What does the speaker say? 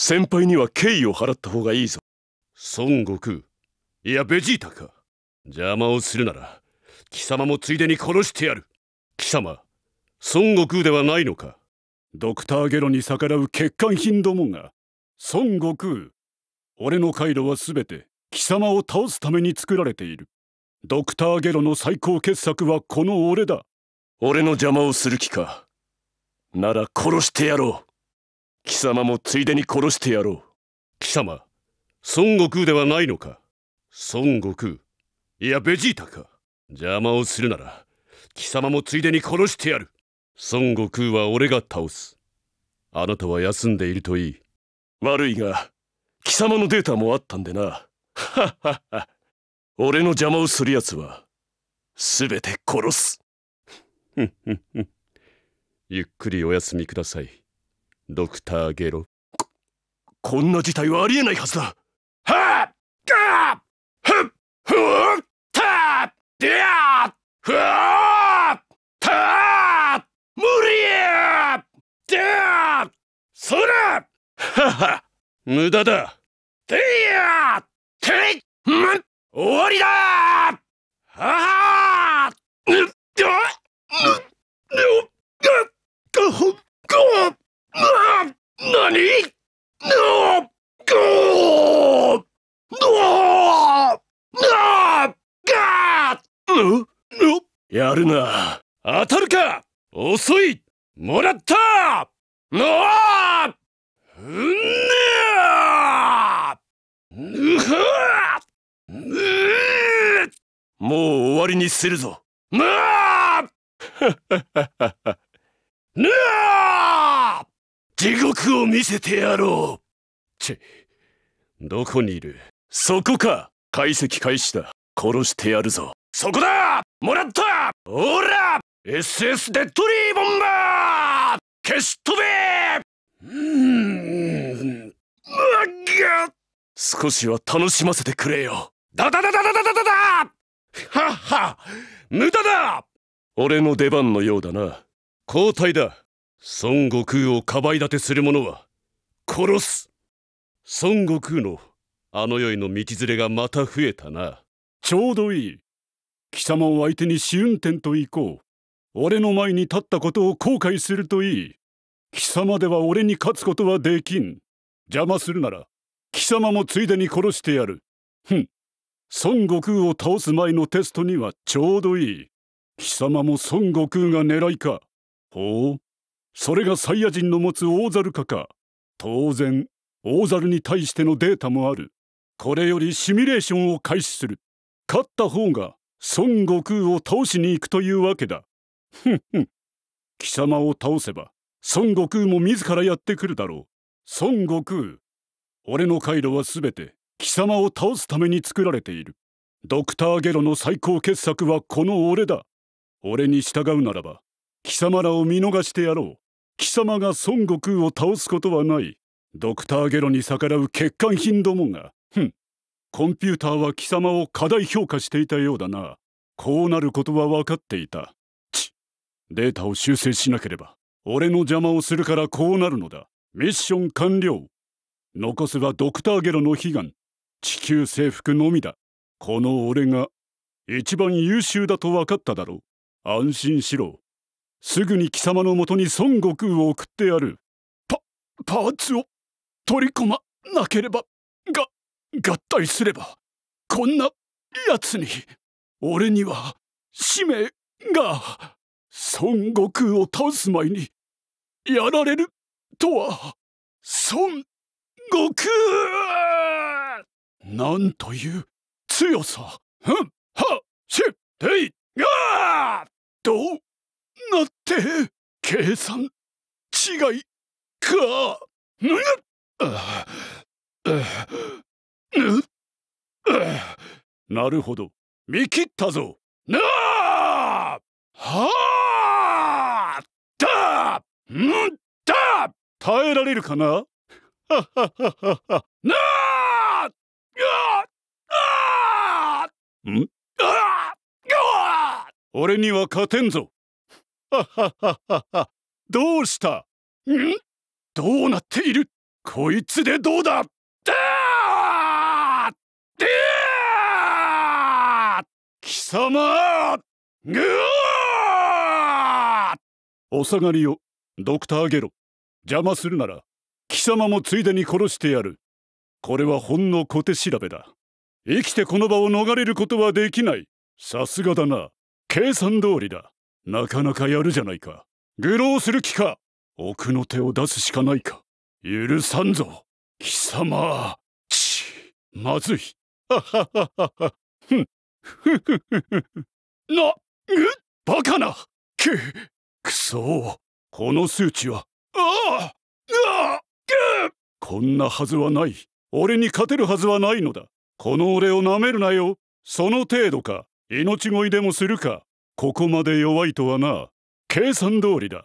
先輩には敬意を払った方がいいぞ孫悟空いやベジータか邪魔をするなら貴様もついでに殺してやる貴様孫悟空ではないのかドクターゲロに逆らう欠陥品どもが孫悟空俺の回路は全て貴様を倒すために作られているドクターゲロの最高傑作はこの俺だ俺の邪魔をする気かなら殺してやろう貴様もついでに殺してやろう貴様孫悟空ではないのか孫悟空いやベジータか邪魔をするなら貴様もついでに殺してやる孫悟空は俺が倒すあなたは休んでいるといい悪いが貴様のデータもあったんでなははは俺の邪魔をする奴は全て殺すゆっくりお休みくださいドクターゲロここんな事態はありえないはずだはっガッふっふっタディアふッタ無理やディアそれはは無駄だディアテリッ終わりだははぬっぬっぬっぬっぬっぬっなになごながぬぬやるな当たるか遅いもらったんねぬはぬもう終わりにするぞなあぬあ地獄を見せてやろうちどこにいるそこか解析開始だ殺してやるぞそこだもらったおら !SS デッドリーボンバー消し飛べうん少しは楽しませてくれよダダダダダダダダはっは無駄だ俺の出番のようだな交代だ孫悟空をかばい立てする者は殺す孫悟空のあの世への道連れがまた増えたなちょうどいい貴様を相手に試運転と行こう俺の前に立ったことを後悔するといい貴様では俺に勝つことはできん邪魔するなら貴様もついでに殺してやるふん孫悟空を倒す前のテストにはちょうどいい貴様も孫悟空が狙いかほうそれがサイヤ人の持つ大猿化か当然大猿に対してのデータもあるこれよりシミュレーションを開始する勝った方が孫悟空を倒しに行くというわけだふんふん貴様を倒せば孫悟空も自らやってくるだろう孫悟空俺の回路は全て貴様を倒すために作られているドクターゲロの最高傑作はこの俺だ俺に従うならば貴様らを見逃してやろう貴様が孫悟空を倒すことはないドクターゲロに逆らう欠陥品どもがふんコンピューターは貴様を過大評価していたようだなこうなることは分かっていたちデータを修正しなければ俺の邪魔をするからこうなるのだミッション完了残すはドクターゲロの悲願地球征服のみだこの俺が一番優秀だと分かっただろう安心しろすぐに貴様のもとに孫悟空を送ってやるパパーツを取り込まなければが合体すればこんなやつに俺には使命が孫悟空を倒す前にやられるとは孫悟空なんという強さふんはしていがどうなって計算違いかぬなるほど見切ったぞはだだ耐えられるかなははははああん俺には勝てんぞどうしたんどうなっているこいつでどうだだで貴様ぐお下がりをドクターゲロ邪魔するなら貴様もついでに殺してやるこれはほんの小手調べだ生きてこの場を逃れることはできないさすがだな計算通りだなかなかやるじゃないか愚弄する気か奥の手を出すしかないか許さんぞ貴様ちまずいあははははふんふふふふなうバカなくくそこの数値はああああこんなはずはない俺に勝てるはずはないのだこの俺をなめるなよその程度か命乞いでもするかここまで弱いとはな計算通りだ